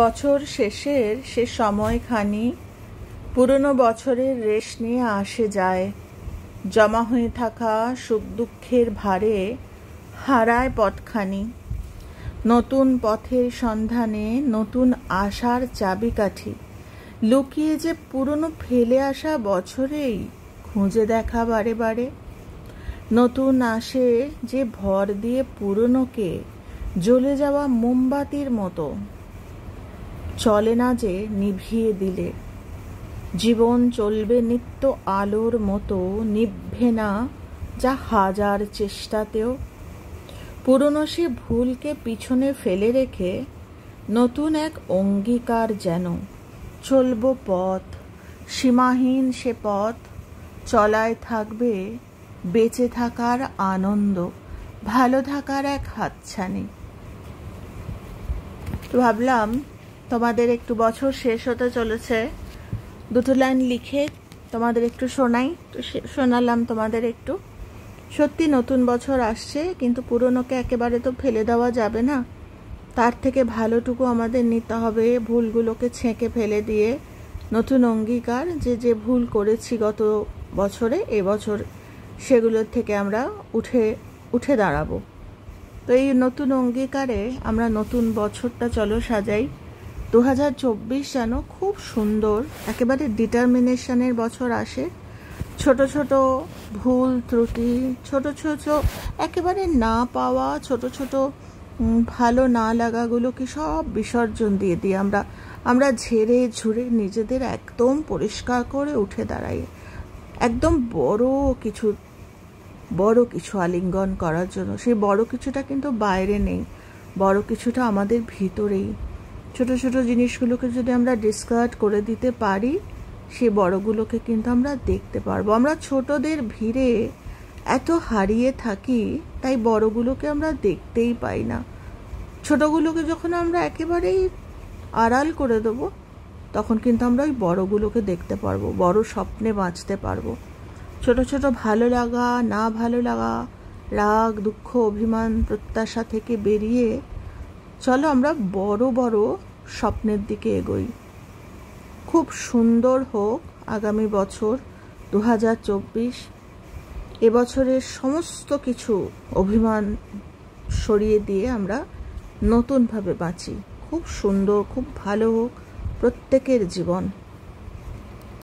বছর শেষের সে সময়খানি পুরনো বছরের রেশ নিয়ে আসে যায় জমা হয়ে থাকা সুখ দুঃখের ভারে হারায় পথখানি নতুন পথের সন্ধানে নতুন আশার চাবিকাঠি লুকিয়ে যে পুরনো ফেলে আসা বছরেই খুঁজে দেখা বারে বারে নতুন আসে যে ভর দিয়ে পুরনোকে জ্বলে যাওয়া মোমবাতির মতো চলে না যে নিভিয়ে দিলে জীবন চলবে নিত্য আলোর মতো নিভবে না যা হাজার চেষ্টাতেও পুরনো সে ভুলকে পিছনে ফেলে রেখে নতুন এক অঙ্গীকার যেন চলব পথ সীমাহীন সে পথ চলায় থাকবে বেঁচে থাকার আনন্দ ভালো থাকার এক হাতছানি তো ভাবলাম তোমাদের একটু বছর শেষ হতে চলেছে দুটো লাইন লিখে তোমাদের একটু শোনাই তো শোনালাম তোমাদের একটু সত্যি নতুন বছর আসছে কিন্তু পুরনোকে একেবারে তো ফেলে দেওয়া যাবে না তার থেকে ভালোটুকু আমাদের নিতে হবে ভুলগুলোকে ছেঁকে ফেলে দিয়ে নতুন অঙ্গীকার যে যে ভুল করেছি গত বছরে এবছর সেগুলোর থেকে আমরা উঠে উঠে দাঁড়াবো তো এই নতুন অঙ্গীকারে আমরা নতুন বছরটা চলো সাজাই দু যেন খুব সুন্দর একেবারে ডিটারমিনেশনের বছর আসে ছোট ছোট ভুল ত্রুটি ছোট ছোট একেবারে না পাওয়া ছোট ছোট ভালো না লাগাগুলোকে সব বিসর্জন দিয়ে দিই আমরা আমরা ঝেড়ে ঝুড়ে নিজেদের একদম পরিষ্কার করে উঠে দাঁড়াই একদম বড় কিছু বড় কিছু আলিঙ্গন করার জন্য সেই বড় কিছুটা কিন্তু বাইরে নেই বড় কিছুটা আমাদের ভিতরেই ছোট ছোট জিনিসগুলোকে যদি আমরা ডিসকার্ড করে দিতে পারি সে বড়গুলোকে কিন্তু আমরা দেখতে পারবো আমরা ছোটদের ভিড়ে এত হারিয়ে থাকি তাই বড়গুলোকে আমরা দেখতেই পাই না ছোটগুলোকে যখন আমরা একেবারেই আড়াল করে দেব তখন কিন্তু আমরা ওই বড়গুলোকে দেখতে পারবো বড় স্বপ্নে বাঁচতে পারবো ছোট ছোট ভালো লাগা না ভালো লাগা রাগ দুঃখ অভিমান প্রত্যাশা থেকে বেরিয়ে চলো আমরা বড় বড় স্বপ্নের দিকে এগোই খুব সুন্দর হোক আগামী বছর দু হাজার চব্বিশ এবছরের সমস্ত কিছু অভিমান সরিয়ে দিয়ে আমরা নতুনভাবে বাঁচি খুব সুন্দর খুব ভালো হোক প্রত্যেকের জীবন